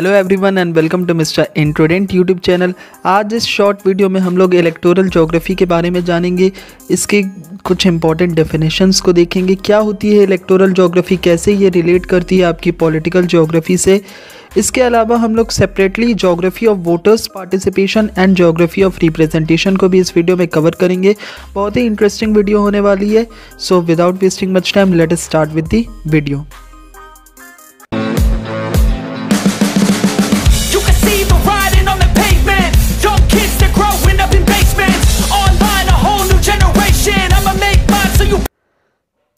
hello everyone and welcome to mister introdent YouTube channel आज इस short video में हम लोग इलेक्टोरल जोग्राफ़ी के बारे में जानेंगे इसके कुछ इंपॉर्टेंट डेफिनेशंस को देखेंगे क्या होती है इलेक्टोरल जोग्राफ़ी कैसे ये रिलेट करती है आपकी पॉलिटिकल जोग्राफ़ी से इसके अलावा हम लोग separately geography of voters participation and geography of representation को भी इस वीडियो में कवर करेंगे बहुत ही इंटरेस्टिंग वीडियो होने वाली है so without wasting much time let start with the video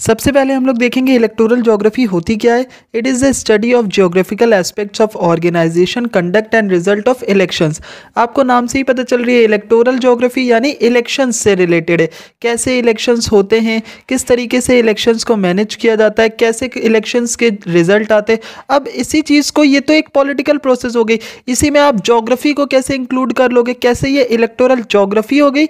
सबसे पहले हम लोग देखेंगे इलेक्टोरल ज्योग्राफी होती क्या है it is the study of geographical aspects of organization conduct and result of elections आपको नाम से ही पता चल रही है इलेक्टोरल ज्योग्राफी यानी इलेक्शंस से रिलेटेड है कैसे इलेक्शंस होते हैं किस तरीके से इलेक्शंस को मैनेज किया जाता है कैसे इलेक्शंस के रिजल्ट आते अब इसी चीज़ को ये तो एक पॉलिटिकल प्रोसेस हो गई इसी में आप जोग्राफी को कैसे इंक्लूड कर लोगे कैसे ये इलेक्टोरल जोग्राफी हो गई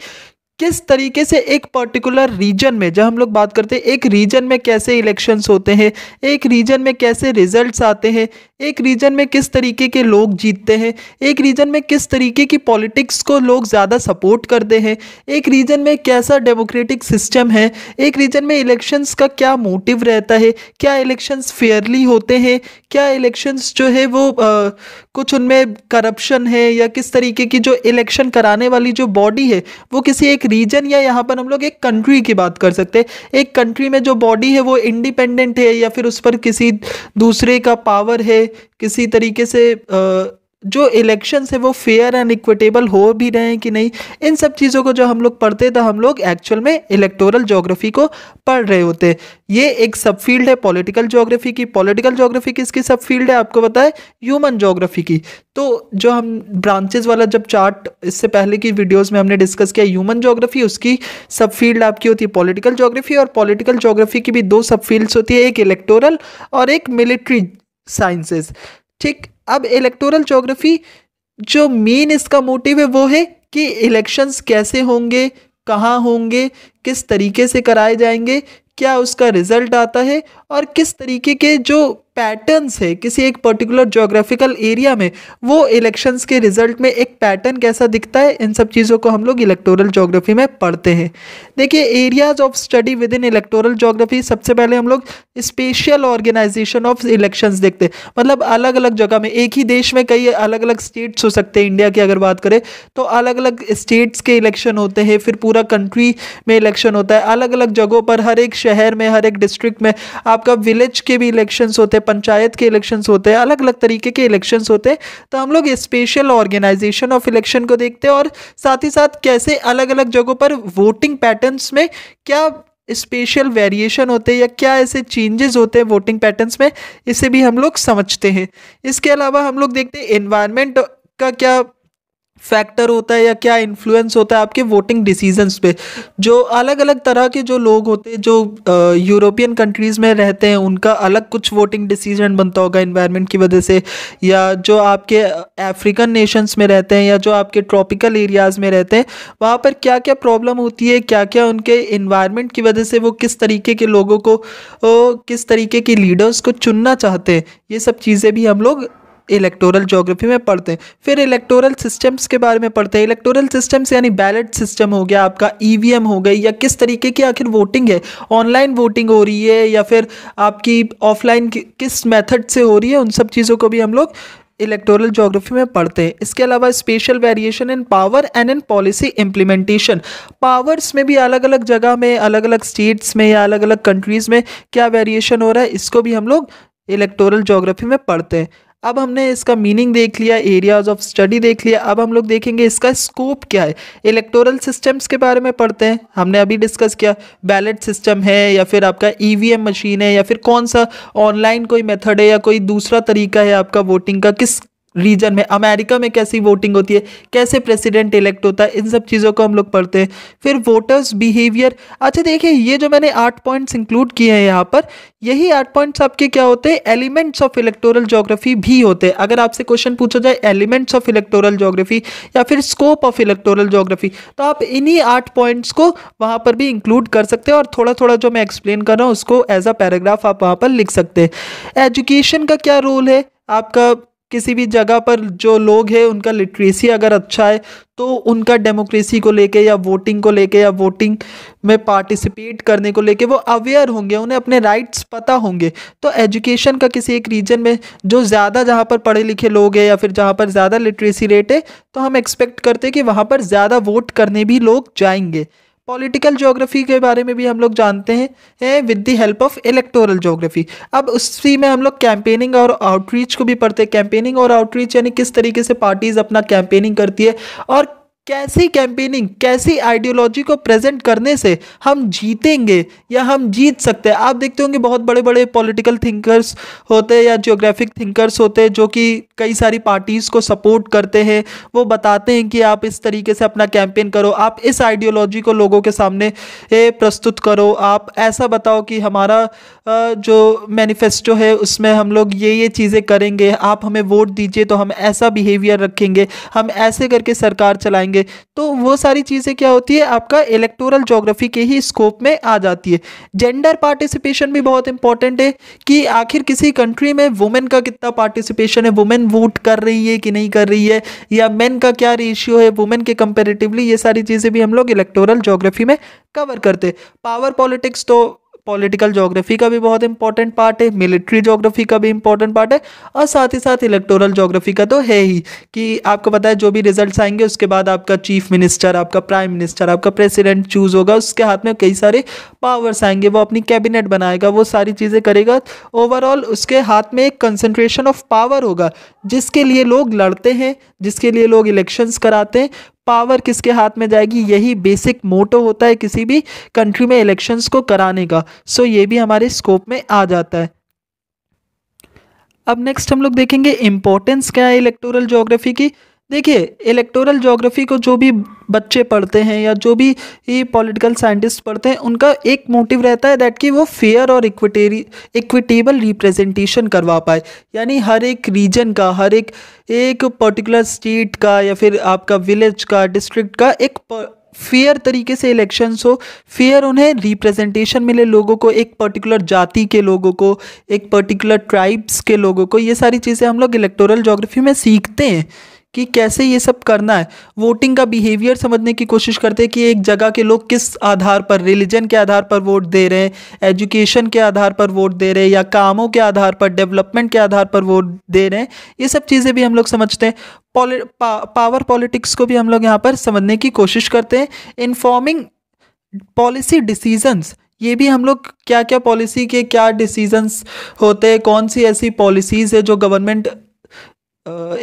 किस तरीके से एक पर्टिकुलर रीजन में जब हम लोग बात करते हैं एक रीजन में कैसे इलेक्शंस होते हैं एक रीजन में कैसे रिजल्ट्स आते हैं एक रीजन में किस तरीके के लोग जीतते हैं एक रीजन में किस तरीके की पॉलिटिक्स को लोग ज़्यादा सपोर्ट करते हैं एक रीजन में कैसा डेमोक्रेटिक सिस्टम है एक रीजन में इलेक्शंस का क्या मोटिव रहता है क्या इलेक्शंस फेयरली होते हैं क्या इलेक्शंस जो है वो आ, कुछ उनमें करप्शन है या किस तरीके की जो इलेक्शन कराने वाली जो बॉडी है वो किसी एक रीजन या यहाँ पर हम लोग एक कंट्री की बात कर सकते हैं एक कंट्री में जो बॉडी है वो इंडिपेंडेंट है या फिर उस पर किसी दूसरे का पावर है किसी तरीके से आ, जो इलेक्शन है वो फेयर एंड इक्विटेबल हो भी रहे हैं कि नहीं इन सब चीज़ों को जो हम लोग पढ़ते तो हम लोग एक्चुअल में इलेक्टोरल जोग्राफी को पढ़ रहे होते हैं ये एक सब फील्ड है पॉलिटिकल जोग्राफी की पॉलिटिकल जोग्राफी किसकी सब फील्ड है आपको बताए ह्यूमन जोग्राफी की तो जो हम ब्रांचेज वाला जब चार्ट इससे पहले की वीडियोज़ में हमने डिस्कस किया ह्यूमन जोग्राफी उसकी सब फील्ड आपकी होती है पॉलिटिकल जोग्राफी और पॉलिटिकल जोग्राफी की भी दो सब फील्ड्स होती है एक इलेक्टोरल और एक मिलिट्री साइंसेज ठीक अब इलेक्टोरल जोग्राफी जो मेन इसका मोटिव है वो है कि इलेक्शंस कैसे होंगे कहाँ होंगे किस तरीके से कराए जाएंगे क्या उसका रिज़ल्ट आता है और किस तरीके के जो पैटर्न्स है किसी एक पर्टिकुलर जोग्राफिकल एरिया में वो इलेक्शंस के रिजल्ट में एक पैटर्न कैसा दिखता है इन सब चीज़ों को हम लोग इलेक्टोरल जोग्राफी में पढ़ते हैं देखिए areas of study within electoral geography सबसे पहले हम लोग स्पेशल ऑर्गेनाइजेशन ऑफ इलेक्शन देखते हैं मतलब अलग अलग जगह में एक ही देश में कई अलग अलग स्टेट्स हो सकते हैं इंडिया की अगर बात करें तो अलग अलग स्टेट्स के इलेक्शन होते हैं फिर पूरा कंट्री में इलेक्शन होता है अलग अलग जगहों पर हर एक शहर में हर एक डिस्ट्रिक्ट में आपका विलेज के भी इलेक्शंस होते हैं पंचायत के इलेक्शंस होते हैं अलग अलग तरीके के इलेक्शंस होते हैं तो हम लोग स्पेशल ऑर्गेनाइजेशन ऑफ इलेक्शन को देखते हैं और साथ ही साथ कैसे अलग अलग जगहों पर वोटिंग पैटर्न्स में क्या स्पेशल वेरिएशन होते हैं या क्या ऐसे चेंजेस होते हैं वोटिंग पैटर्न्स में इसे भी हम लोग समझते हैं इसके अलावा हम लोग देखते हैं इन्वायरमेंट का क्या फैक्टर होता है या क्या इन्फ्लुएंस होता है आपके वोटिंग डिसीजंस पे जो अलग अलग तरह के जो लोग होते हैं जो यूरोपियन कंट्रीज़ में रहते हैं उनका अलग कुछ वोटिंग डिसीजन बनता होगा इन्वायरमेंट की वजह से या जो आपके अफ्रीकन नेशंस में रहते हैं या जो आपके ट्रॉपिकल एरियाज़ में रहते हैं वहाँ पर क्या क्या प्रॉब्लम होती है क्या क्या उनके इन्वायरमेंट की वजह से वो किस तरीके के लोगों को ओ, किस तरीके के लीडर्स को चुनना चाहते हैं ये सब चीज़ें भी हम लोग इलेक्टोरल जोग्राफी में पढ़ते हैं फिर इलेक्टोरल सिस्टम्स के बारे में पढ़ते हैं इलेक्टोरल सिस्टम्स यानी बैलेट सिस्टम हो गया आपका ई e हो गई या किस तरीके की आखिर वोटिंग है ऑनलाइन वोटिंग हो रही है या फिर आपकी ऑफलाइन किस मेथड से हो रही है उन सब चीज़ों को भी हम लोग इलेक्टोरल जोग्राफी में पढ़ते हैं इसके अलावा spatial variation in power and in policy implementation powers में भी अलग अलग जगह में अलग अलग स्टेट्स में या अलग अलग कंट्रीज़ में क्या वेरिएशन हो रहा है इसको भी हम लोग इलेक्टोरल जोग्राफी में पढ़ते हैं अब हमने इसका मीनिंग देख लिया एरियाज ऑफ स्टडी देख लिया अब हम लोग देखेंगे इसका स्कोप क्या है इलेक्टोरल सिस्टम्स के बारे में पढ़ते हैं हमने अभी डिस्कस किया बैलेट सिस्टम है या फिर आपका ईवीएम e मशीन है या फिर कौन सा ऑनलाइन कोई मेथड है या कोई दूसरा तरीका है आपका वोटिंग का किस रीजन में अमेरिका में कैसी वोटिंग होती है कैसे प्रेसिडेंट इलेक्ट होता है इन सब चीज़ों को हम लोग पढ़ते हैं फिर वोटर्स बिहेवियर अच्छा देखिए ये जो मैंने आठ पॉइंट्स इंक्लूड किए हैं यहाँ पर यही आठ पॉइंट्स आपके क्या होते हैं एलिमेंट्स ऑफ इलेक्टोरल जोग्राफी भी होते हैं अगर आपसे क्वेश्चन पूछा जाए एलिमेंट्स ऑफ इलेक्टोरल जोग्राफी या फिर स्कोप ऑफ इलेक्टोरल जोग्राफी तो आप इन्हीं आठ पॉइंट्स को वहाँ पर भी इंक्लूड कर सकते हैं और थोड़ा थोड़ा जो मैं एक्सप्लेन कर रहा हूँ उसको एज अ पैराग्राफ आप वहाँ पर लिख सकते हैं एजुकेशन का क्या रोल है आपका किसी भी जगह पर जो लोग हैं उनका लिटरेसी अगर अच्छा है तो उनका डेमोक्रेसी को लेके या वोटिंग को लेके या वोटिंग में पार्टिसिपेट करने को लेके वो अवेयर होंगे उन्हें अपने राइट्स पता होंगे तो एजुकेशन का किसी एक रीजन में जो ज़्यादा जहाँ पर पढ़े लिखे लोग हैं या फिर जहाँ पर ज़्यादा लिटरेसी रेट है तो हम एक्सपेक्ट करते हैं कि वहाँ पर ज़्यादा वोट करने भी लोग जाएंगे पॉलिटिकल ज्योग्राफी के बारे में भी हम लोग जानते हैं with the help of electoral geography अब उसी में हम लोग कैंपेनिंग और आउटरीच को भी पढ़ते हैं कैंपेनिंग और आउटरीच यानी किस तरीके से पार्टीज़ अपना कैंपेनिंग करती है और कैसी कैंपेनिंग कैसी आइडियोलॉजी को प्रेजेंट करने से हम जीतेंगे या हम जीत सकते हैं आप देखते होंगे बहुत बड़े बड़े पॉलिटिकल थिंकर्स होते हैं या जियोग्राफिक थिंकर्स होते हैं जो कि कई सारी पार्टीज़ को सपोर्ट करते हैं वो बताते हैं कि आप इस तरीके से अपना कैंपेन करो आप इस आइडियोलॉजी को लोगों के सामने प्रस्तुत करो आप ऐसा बताओ कि हमारा जो मैनिफेस्टो है उसमें हम लोग ये ये चीज़ें करेंगे आप हमें वोट दीजिए तो हम ऐसा बिहेवियर रखेंगे हम ऐसे करके सरकार चलाएंगे करेंगे तो वो सारी चीज़ें क्या होती है आपका इलेक्टोरल जोग्राफी के ही स्कोप में आ जाती है जेंडर पार्टिसिपेशन भी बहुत इंपॉर्टेंट है कि आखिर किसी कंट्री में वुमेन का कितना पार्टिसिपेशन है वुमेन वोट कर रही है कि नहीं कर रही है या मेन का क्या रेशियो है वुमेन के कंपेरेटिवली ये सारी चीज़ें भी हम लोग इलेक्टोरल जोग्राफी में कवर करते पावर पॉलिटिक्स तो पॉलिटिकल जोग्राफी का भी बहुत इंपॉर्टेंट पार्ट है मिलिट्री जोग्राफी का भी इंपॉर्टेंट पार्ट है और साथ ही साथ इलेक्टोरल जोग्राफी का तो है ही कि आपको पता है जो भी रिजल्ट आएंगे उसके बाद आपका चीफ मिनिस्टर आपका प्राइम मिनिस्टर आपका प्रेसिडेंट चूज होगा उसके हाथ में कई सारे पावर्स आएंगे वो अपनी कैबिनेट बनाएगा वो सारी चीज़ें करेगा ओवरऑल उसके हाथ में एक कंसनट्रेशन ऑफ पावर होगा जिसके लिए लोग लड़ते हैं जिसके लिए लोग इलेक्शंस कराते हैं पावर किसके हाथ में जाएगी यही बेसिक मोटो होता है किसी भी कंट्री में इलेक्शंस को कराने का सो ये भी हमारे स्कोप में आ जाता है अब नेक्स्ट हम लोग देखेंगे इंपॉर्टेंस क्या है इलेक्टोरल जोग्राफी की देखिए इलेक्टोरल जोग्राफी को जो भी बच्चे पढ़ते हैं या जो भी ये पॉलिटिकल साइंटिस्ट पढ़ते हैं उनका एक मोटिव रहता है दैट कि वो फेयर और इक्विटेरी इक्विटेबल रिप्रेजेंटेशन करवा पाए यानी हर एक रीजन का हर एक एक पर्टिकुलर स्टेट का या फिर आपका विलेज का डिस्ट्रिक्ट का एक फेयर तरीके से इलेक्शंस हो फेयर उन्हें रिप्रेजेंटेशन मिले लोगों को एक पर्टिकुलर जाति के लोगों को एक पर्टिकुलर ट्राइब्स के लोगों को ये सारी चीज़ें हम लोग इलेक्टोरल जोग्राफी में सीखते हैं कि कैसे ये सब करना है वोटिंग का बिहेवियर समझने की कोशिश करते हैं कि एक जगह के लोग किस आधार पर रिलीजन के आधार पर वोट दे रहे हैं एजुकेशन के आधार पर वोट दे रहे हैं या कामों के आधार पर डेवलपमेंट के आधार पर वोट दे रहे हैं ये सब चीज़ें भी हम लोग समझते हैं पॉलि पा, पावर पॉलिटिक्स को भी हम लोग यहाँ पर समझने की कोशिश करते हैं इन्फॉर्मिंग पॉलिसी डिसीजंस ये भी हम लोग क्या क्या पॉलिसी के क्या डिसीजंस होते हैं कौन सी ऐसी पॉलिसीज़ है जो गवर्नमेंट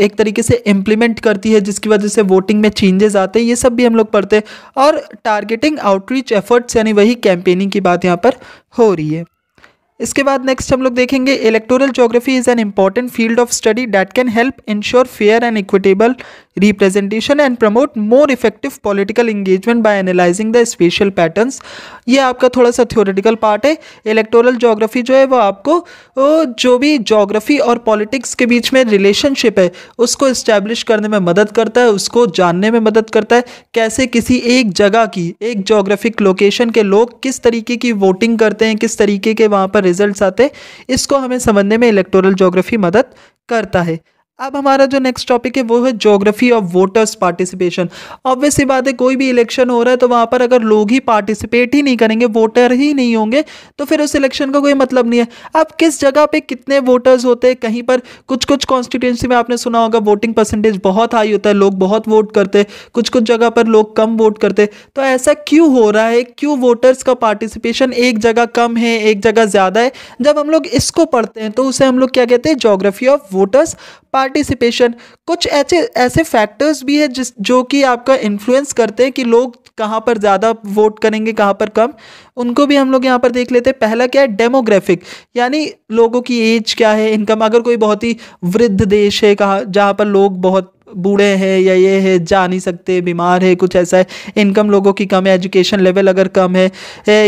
एक तरीके से इम्प्लीमेंट करती है जिसकी वजह से वोटिंग में चेंजेस आते हैं ये सब भी हम लोग पढ़ते हैं और टारगेटिंग आउटरीच एफर्ट्स यानी वही कैंपेनिंग की बात यहाँ पर हो रही है इसके बाद नेक्स्ट हम लोग देखेंगे electoral geography is an important field of study that can help ensure fair and equitable representation and promote more effective political engagement by analyzing the spatial patterns ये आपका थोड़ा सा थ्योरेटिकल पार्ट है इलेक्टोरल जोग्राफी जो है वो आपको जो भी जोग्राफी और पॉलिटिक्स के बीच में रिलेशनशिप है उसको इस्टेब्लिश करने में मदद करता है उसको जानने में मदद करता है कैसे किसी एक जगह की एक जोग्राफिक लोकेशन के लोग किस तरीके की वोटिंग करते हैं किस तरीके के वहाँ पर रिजल्ट आते इसको हमें समझने में इलेक्टोरल जोग्राफी मदद करता है अब हमारा जो नेक्स्ट टॉपिक है वो है geography of voters participation obvious बात है कोई भी इलेक्शन हो रहा है तो वहाँ पर अगर लोग ही पार्टिसिपेट ही नहीं करेंगे वोटर ही नहीं होंगे तो फिर उस इलेक्शन का कोई मतलब नहीं है अब किस जगह पे कितने वोटर्स होते हैं कहीं पर कुछ कुछ कॉन्स्टिट्यूंसी में आपने सुना होगा वोटिंग परसेंटेज बहुत हाई होता है लोग बहुत वोट करते कुछ कुछ जगह पर लोग कम वोट करते तो ऐसा क्यों हो रहा है क्यों वोटर्स का पार्टिसिपेशन एक जगह कम है एक जगह ज़्यादा है जब हम लोग इसको पढ़ते हैं तो उसे हम लोग क्या कहते हैं जोग्राफी ऑफ वोटर्स पार्टिसिपेशन कुछ ऐसे ऐसे फैक्टर्स भी है जिस जो कि आपका इन्फ्लुएंस करते हैं कि लोग कहाँ पर ज़्यादा वोट करेंगे कहाँ पर कम उनको भी हम लोग यहाँ पर देख लेते हैं पहला क्या है डेमोग्राफिक यानी लोगों की एज क्या है इनकम अगर कोई बहुत ही वृद्ध देश है कहाँ जहाँ पर लोग बहुत बूढ़े हैं या ये है जा नहीं सकते बीमार है कुछ ऐसा है इनकम लोगों की कम है एजुकेशन लेवल अगर कम है,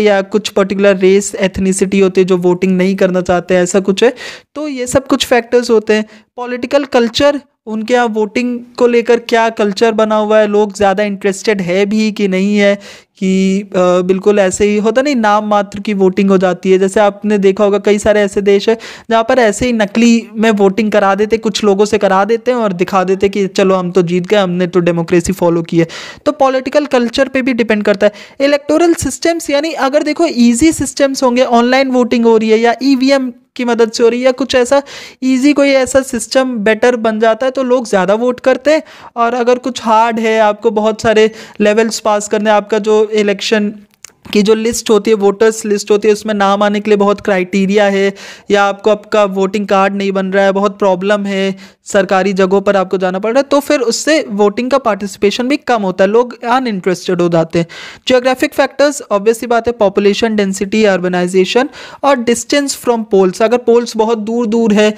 या कुछ पर्टिकुलर रेस एथनिसिटी होती है जो वोटिंग नहीं करना चाहते ऐसा कुछ है तो ये सब कुछ फैक्टर्स होते हैं पॉलिटिकल कल्चर उनके यहाँ वोटिंग को लेकर क्या कल्चर बना हुआ है लोग ज़्यादा इंटरेस्टेड है भी कि नहीं है कि बिल्कुल ऐसे ही होता नहीं नाम मात्र की वोटिंग हो जाती है जैसे आपने देखा होगा कई सारे ऐसे देश है जहाँ पर ऐसे ही नकली में वोटिंग करा देते कुछ लोगों से करा देते हैं और दिखा देते कि चलो हम तो जीत गए हमने तो डेमोक्रेसी फॉलो की है तो पॉलिटिकल कल्चर पे भी डिपेंड करता है इलेक्टोरल सिस्टम्स यानी अगर देखो ईजी सिस्टम्स होंगे ऑनलाइन वोटिंग हो रही है या ई e की मदद से हो रही है या कुछ ऐसा इजी कोई ऐसा सिस्टम बेटर बन जाता है तो लोग ज़्यादा वोट करते हैं और अगर कुछ हार्ड है आपको बहुत सारे लेवल्स पास करने आपका जो इलेक्शन की जो लिस्ट होती है वोटर्स लिस्ट होती है उसमें नाम आने के लिए बहुत क्राइटेरिया है या आपको आपका वोटिंग कार्ड नहीं बन रहा है बहुत प्रॉब्लम है सरकारी जगहों पर आपको जाना पड़ रहा है तो फिर उससे वोटिंग का पार्टिसिपेशन भी कम होता है लोग इंटरेस्टेड हो जाते हैं जियोग्राफिक फैक्टर्स ऑब्वियसली बात है पॉपुलेशन डेंसिटी अर्बनाइजेशन और डिस्टेंस फ्रॉम पोल्स अगर पोल्स बहुत दूर दूर है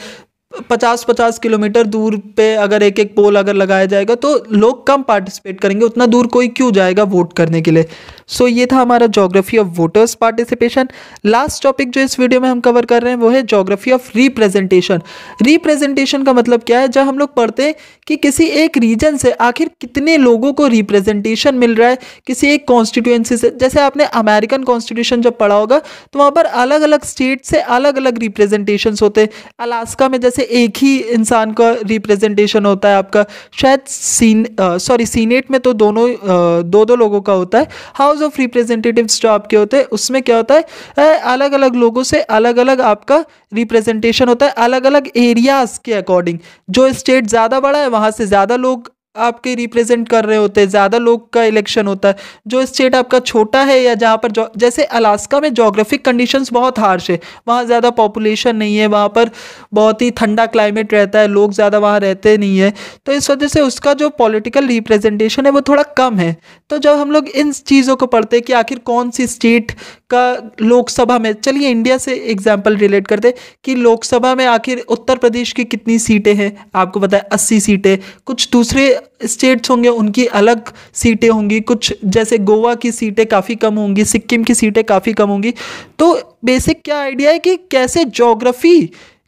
पचास पचास किलोमीटर दूर पे अगर एक एक पोल अगर लगाया जाएगा तो लोग कम पार्टिसिपेट करेंगे उतना दूर कोई क्यों जाएगा वोट करने के लिए सो so, ये था हमारा geography of voters participation last topic जो इस वीडियो में हम कवर कर रहे हैं वो है जोग्राफी ऑफ रिप्रेजेंटेशन रिप्रेजेंटेशन का मतलब क्या है जब हम लोग पढ़ते हैं कि किसी एक रीजन से आखिर कितने लोगों को रिप्रेजेंटेशन मिल रहा है किसी एक कॉन्स्टिट्यूएंसी से जैसे आपने अमेरिकन कॉन्स्टिट्यूशन जब पढ़ा होगा तो वहाँ पर अलग अलग स्टेट से अलग अलग रिप्रेजेंटेशन होते हैं अलास्का में जैसे से एक ही इंसान का रिप्रेजेंटेशन होता है आपका शायद सीन सॉरी सीनेट में तो दोनों आ, दो दो लोगों का होता है हाउस ऑफ रिप्रेजेंटेटिव्स जो आपके होते हैं उसमें क्या होता है अलग अलग लोगों से अलग अलग आपका रिप्रेजेंटेशन होता है अलग अलग एरियाज़ के अकॉर्डिंग जो स्टेट ज़्यादा बड़ा है वहाँ से ज़्यादा लोग आपके रिप्रेजेंट कर रहे होते हैं ज़्यादा लोग का इलेक्शन होता है जो स्टेट आपका छोटा है या जहाँ पर जैसे अलास्का में जोग्राफिक कंडीशंस बहुत हार्श है वहाँ ज़्यादा पॉपुलेशन नहीं है वहाँ पर बहुत ही ठंडा क्लाइमेट रहता है लोग ज़्यादा वहाँ रहते नहीं है तो इस वजह से उसका जो पॉलिटिकल रिप्रेजेंटेशन है वो थोड़ा कम है तो जब हम लोग इन चीज़ों को पढ़ते हैं कि आखिर कौन सी स्टेट का लोकसभा में चलिए इंडिया से एग्जाम्पल रिलेट करते कि लोकसभा में आखिर उत्तर प्रदेश की कितनी सीटें हैं आपको पता है अस्सी सीटें कुछ दूसरे स्टेट्स होंगे उनकी अलग सीटें होंगी कुछ जैसे गोवा की सीटें काफ़ी कम होंगी सिक्किम की सीटें काफ़ी कम होंगी तो बेसिक क्या आइडिया है कि कैसे जोग्राफी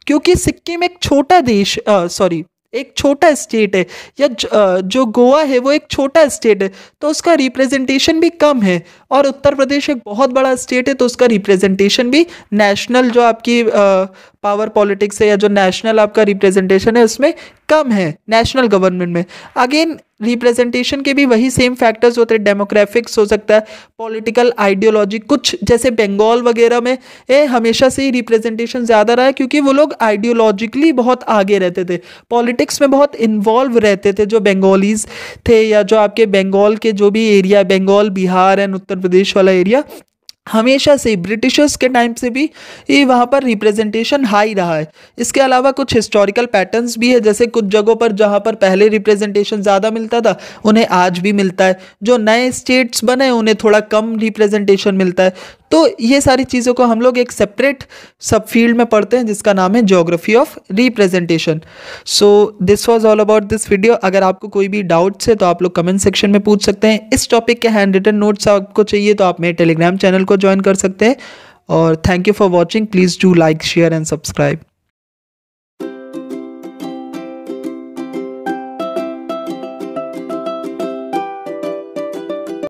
क्योंकि सिक्किम एक छोटा देश सॉरी एक छोटा स्टेट है या जो गोवा है वो एक छोटा स्टेट है तो उसका रिप्रेजेंटेशन भी कम है और उत्तर प्रदेश एक बहुत बड़ा स्टेट है तो उसका रिप्रेजेंटेशन भी नेशनल जो आपकी पावर पॉलिटिक्स है या जो नेशनल आपका रिप्रेजेंटेशन है उसमें कम है नेशनल गवर्नमेंट में अगेन रिप्रेजेंटेशन के भी वही सेम फैक्टर्स होते हैं डेमोग्राफिक्स हो सकता है पॉलिटिकल आइडियोलॉजी कुछ जैसे बंगाल वगैरह में ये हमेशा से ही रिप्रेजेंटेशन ज़्यादा रहा है क्योंकि वो लोग आइडियोलॉजिकली बहुत आगे रहते थे पॉलिटिक्स में बहुत इन्वॉल्व रहते थे जो बंगालीज थे या जो आपके बंगाल के जो भी एरिया बंगाल बिहार एंड उत्तर प्रदेश वाला एरिया हमेशा से ब्रिटिशर्स के टाइम से भी ये वहाँ पर रिप्रेजेंटेशन हाई रहा है इसके अलावा कुछ हिस्टोरिकल पैटर्न्स भी है जैसे कुछ जगहों पर जहाँ पर पहले रिप्रेजेंटेशन ज़्यादा मिलता था उन्हें आज भी मिलता है जो नए स्टेट्स बने उन्हें थोड़ा कम रिप्रेजेंटेशन मिलता है तो ये सारी चीज़ों को हम लोग एक सेपरेट सब फील्ड में पढ़ते हैं जिसका नाम है geography of representation so this was all about this video अगर आपको कोई भी डाउट्स है तो आप लोग कमेंट सेक्शन में पूछ सकते हैं इस टॉपिक के हैंड रिटन नोट्स आपको चाहिए तो आप मेरे टेलीग्राम चैनल को ज्वाइन कर सकते हैं और thank you for watching please do like share and subscribe